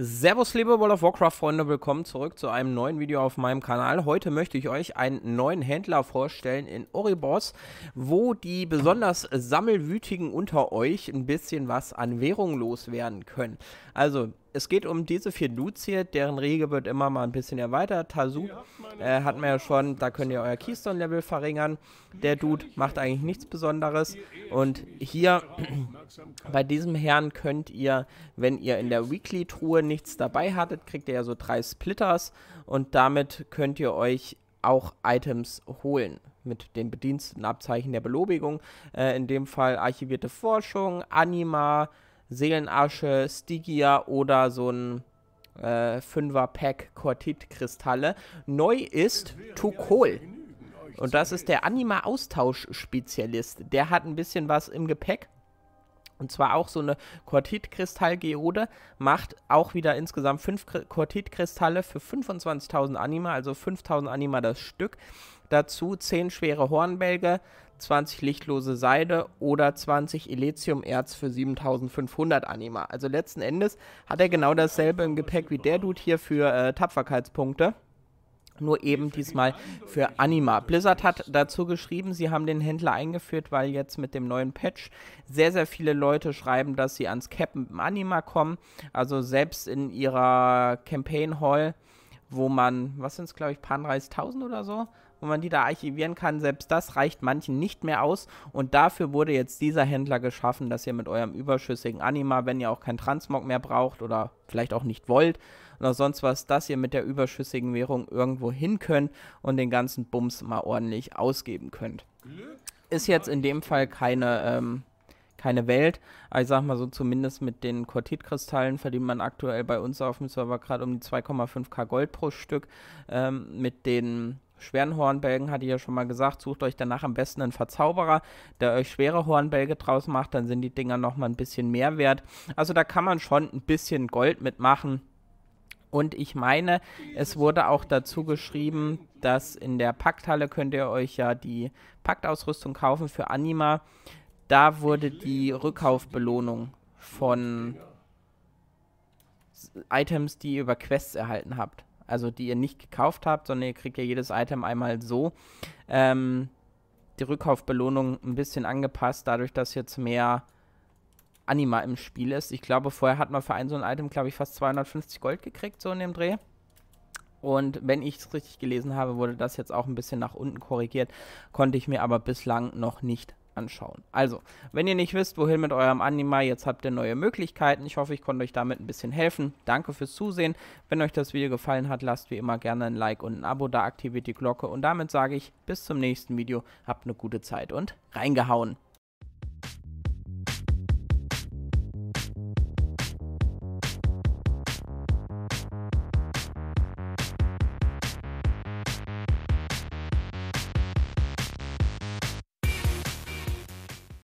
Servus liebe World of Warcraft Freunde, willkommen zurück zu einem neuen Video auf meinem Kanal. Heute möchte ich euch einen neuen Händler vorstellen in Oribos, wo die besonders sammelwütigen unter euch ein bisschen was an Währung loswerden können. Also es geht um diese vier Dudes hier, deren Riege wird immer mal ein bisschen erweitert. Tazu äh, hat man ja schon, da könnt ihr euer Keystone-Level verringern. Der Dude macht eigentlich nichts Besonderes. Und hier bei diesem Herrn könnt ihr, wenn ihr in der Weekly-Truhe nichts dabei hattet, kriegt ihr ja so drei Splitters. Und damit könnt ihr euch auch Items holen mit den Bedienstetenabzeichen der Belobigung. Äh, in dem Fall archivierte Forschung, Anima, Seelenasche, Stygia oder so ein äh, 5er-Pack Quartit-Kristalle. Neu ist Tukol. Und das ist der Anima-Austausch-Spezialist. Der hat ein bisschen was im Gepäck. Und zwar auch so eine Quartit-Kristall-Geode macht auch wieder insgesamt 5 Quartit-Kristalle für 25.000 Anima, also 5.000 Anima das Stück. Dazu 10 schwere Hornbälge, 20 lichtlose Seide oder 20 Elysium-Erz für 7500 Anima. Also letzten Endes hat er genau dasselbe im Gepäck wie der Dude hier für äh, Tapferkeitspunkte. Nur eben diesmal für Anima. Blizzard hat dazu geschrieben, sie haben den Händler eingeführt, weil jetzt mit dem neuen Patch sehr, sehr viele Leute schreiben, dass sie ans Cap mit dem Anima kommen. Also selbst in ihrer Campaign Hall, wo man, was sind es, glaube ich, paar 30.000 oder so, wo man die da archivieren kann, selbst das reicht manchen nicht mehr aus. Und dafür wurde jetzt dieser Händler geschaffen, dass ihr mit eurem überschüssigen Anima, wenn ihr auch keinen Transmog mehr braucht oder vielleicht auch nicht wollt oder sonst was, dass ihr mit der überschüssigen Währung irgendwo hin könnt und den ganzen Bums mal ordentlich ausgeben könnt. Ist jetzt in dem Fall keine, ähm, keine Welt. Aber also ich sag mal so, zumindest mit den Quartitkristallen verdient man aktuell bei uns auf dem Server gerade um die 2,5k Gold pro Stück. Ähm, mit den schweren Hornbälgen, hatte ich ja schon mal gesagt, sucht euch danach am besten einen Verzauberer, der euch schwere Hornbälge draus macht, dann sind die Dinger nochmal ein bisschen mehr wert. Also da kann man schon ein bisschen Gold mitmachen. Und ich meine, es wurde auch dazu geschrieben, dass in der Pakthalle könnt ihr euch ja die Paktausrüstung kaufen für Anima. Da wurde die Rückkaufbelohnung von Items, die ihr über Quests erhalten habt, also die ihr nicht gekauft habt, sondern ihr kriegt ja jedes Item einmal so. Ähm, die Rückkaufbelohnung ein bisschen angepasst, dadurch, dass jetzt mehr Anima im Spiel ist. Ich glaube, vorher hat man für ein so ein Item, glaube ich, fast 250 Gold gekriegt, so in dem Dreh. Und wenn ich es richtig gelesen habe, wurde das jetzt auch ein bisschen nach unten korrigiert, konnte ich mir aber bislang noch nicht anschauen. Also, wenn ihr nicht wisst, wohin mit eurem Anima, jetzt habt ihr neue Möglichkeiten. Ich hoffe, ich konnte euch damit ein bisschen helfen. Danke fürs Zusehen. Wenn euch das Video gefallen hat, lasst wie immer gerne ein Like und ein Abo da, aktiviert die Glocke und damit sage ich bis zum nächsten Video. Habt eine gute Zeit und reingehauen.